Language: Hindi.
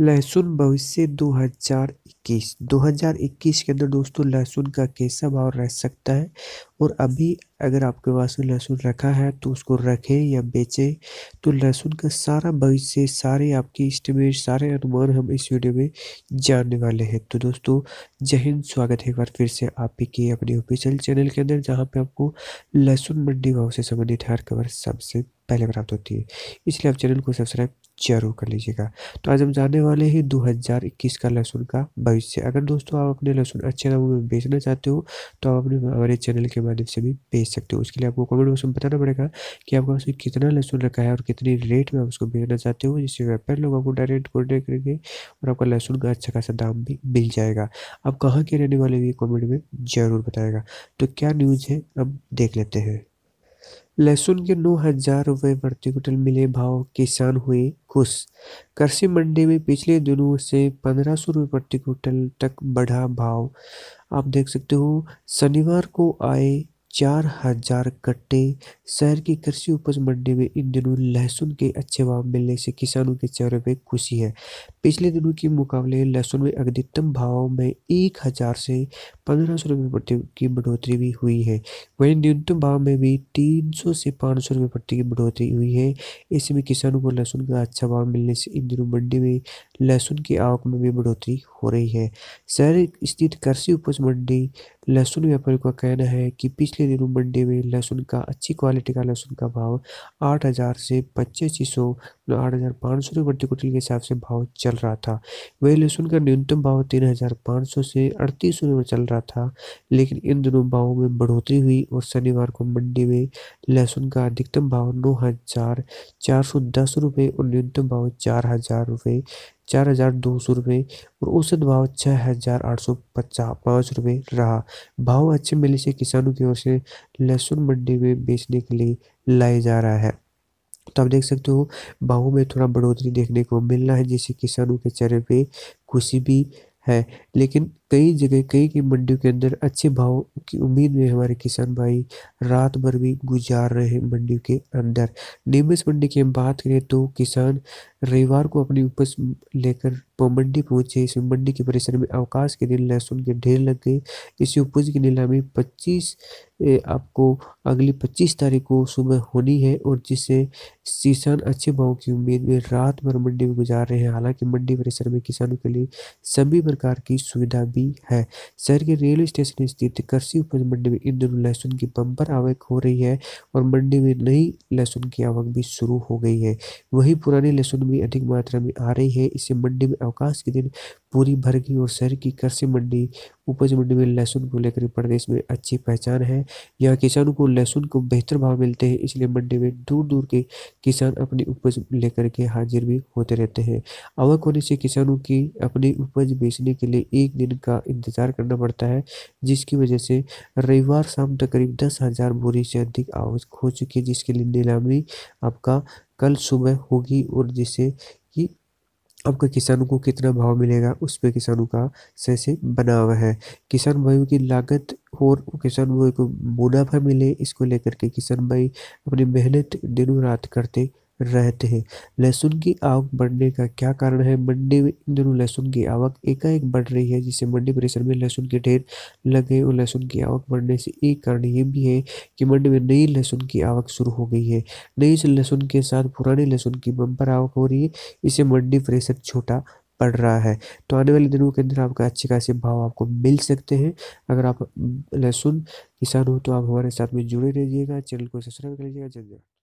लहसुन भविष्य 2021 2021 के अंदर दोस्तों लहसुन का कैसा भाव रह सकता है और अभी अगर आपके पास में लहसुन रखा है तो उसको रखें या बेचें तो लहसुन का सारा भविष्य सारे आपके इस्टीमेट सारे अनुमान हम इस वीडियो में जानने वाले हैं तो दोस्तों जय हिंद स्वागत है एक बार फिर से आप ही के अपने ऑफिशियल चैनल के अंदर जहाँ पर आपको लहसुन मंडी भाव से संबंधित हर खबर सबसे पहले प्राप्त होती है इसलिए आप चैनल को सब्सक्राइब जरूर कर लीजिएगा तो आज हम जानने वाले हैं 2021 का लहसुन का भविष्य अगर दोस्तों आप अपने लहसुन अच्छे दामों में बेचना चाहते हो तो आप अपने हमारे चैनल के माध्यम से भी बेच सकते हो उसके लिए आपको कमेंट बॉक्स में बताना पड़ेगा कि आपके पास कितना लहसुन रखा है और कितनी रेट में आप उसको बेचना चाहते हो जिससे व्यापार लोग आपको डायरेक्ट कॉन्टेक्ट करेंगे और आपका लहसुन का अच्छा खासा दाम भी मिल जाएगा आप कहाँ के रहने वाले भी कॉमेंट में ज़रूर बताएगा तो क्या न्यूज़ है अब देख लेते हैं लहसुन के नौ हजार रुपये प्रति क्विंटल मिले भाव किसान हुए खुश कृषि मंडी में पिछले दिनों से पंद्रह सौ रुपये प्रति क्विंटल तक बढ़ा भाव आप देख सकते हो शनिवार को आए चार हजार कट्टे शहर की कृषि उपज मंडी में इन दिनों लहसुन के अच्छे भाव मिलने से किसानों के चेहरे पे खुशी है पिछले दिनों के मुकाबले लहसुन में अधिकतम भाव में एक हजार से पंद्रह सौ रुपये प्रति की बढ़ोतरी भी हुई है वहीं न्यूनतम भाव में भी तीन सौ से पाँच सौ रुपये प्रति की बढ़ोतरी हुई है इसमें किसानों को लहसुन का अच्छा भाव मिलने से इन दिनों मंडी में लहसुन की आवक में भी बढ़ोतरी हो रही है शहर स्थित कृषि उपज मंडी लहसुन व्यापारी का कहना है कि पिछले दिनों मंडी में लहसुन का अच्छी क्वालिटी का लहसुन का भाव आठ हज़ार से पच्चीस सौ मतलब आठ हज़ार पाँच सौ प्रति क्विंटल के हिसाब से भाव चल रहा था वही लहसुन का न्यूनतम भाव तीन हज़ार पाँच सौ से अड़तीस सौ चल रहा था लेकिन इन दोनों भावों में बढ़ोतरी हुई और शनिवार को मंडी में लहसुन का अधिकतम भाव नौ हज़ार चार सौ दस रुपये और न्यूनतम भाव चार हज़ार रुपये चार हज़ार दो सौ रुपये और औसत भाव छः हज़ार आठ सौ पचास पाँच रुपये रहा भाव अच्छे मिलने से किसानों की ओर से लहसुन मंडी में बेचने के लिए लाया जा रहा है तो आप देख सकते हो भावों में थोड़ा बढ़ोतरी देखने को मिल रहा है जिससे किसानों के चेहरे पे खुशी भी है लेकिन कई जगह कई की मंडियों के अंदर अच्छे भाव की उम्मीद में हमारे किसान भाई रात भर भी गुजार रहे हैं मंडियों के अंदर नीमच मंडी की हम बात करें तो किसान रविवार को अपनी उपज लेकर मंडी पहुंचे इस मंडी के परिसर में अवकाश के दिन लहसुन के ढेर लग गए इसी उपज की नीलामी 25 आपको अगली 25 तारीख को सुबह होनी है और जिससे किसान अच्छे भाव की उम्मीद में रात भर मंडी में गुजार रहे हैं हालांकि मंडी परिसर में किसानों के लिए सभी प्रकार की सुविधा भी रही है शहर के रेलवे स्टेशन स्थित कृषि उपज मंडी में इन दिनों लहसुन की बंपर आवक हो रही है और मंडी में नई लहसुन की आवक भी शुरू हो गई है वही पुरानी लहसुन भी अधिक मात्रा में आ रही है इससे मंडी में अवकाश के दिन पूरी भर गई और शहर की कृषि मंडी उपज मंडी में लहसुन को लेकर प्रदेश में अच्छी पहचान है यहाँ किसानों को लहसुन को बेहतर भाव मिलते हैं इसलिए मंडी में दूर दूर के किसान अपनी उपज लेकर के हाजिर भी होते रहते हैं आवक होने से किसानों की अपनी उपज बेचने के लिए एक दिन का इंतजार करना पड़ता है जिसकी वजह से रविवार शाम तक करीब दस हज़ार बोरी से अधिक आवक हो चुकी है जिसके लिए नीलामी आपका कल सुबह होगी और जिससे कि आपका किसानों को कितना भाव मिलेगा उस पर किसानों का सैसे बना हुआ है किसान भाइयों की लागत और किसान भाई को मुनाफा मिले इसको लेकर के किसान भाई अपनी मेहनत दिनों रात करते रहते हैं लहसुन की आवक बढ़ने का क्या कारण है मंडी में इन दिनों लहसुन की आवक एकाएक बढ़ रही है जिससे मंडी परिसर में लहसुन के ढेर लगे और लहसुन की आवक बढ़ने से एक कारण ये भी है कि मंडी में नई लहसुन की आवक शुरू हो गई है नई लहसुन के साथ पुरानी लहसुन की बंपर आवक हो रही है इससे मंडी परिसर छोटा पड़ रहा है तो आने वाले दिनों के अंदर आपका अच्छे खासे भाव आपको मिल सकते हैं अगर आप लहसुन किसान हो तो आप हमारे साथ में जुड़े रहिएगा चैनल को सब्सक्राइब कर लीजिएगा जय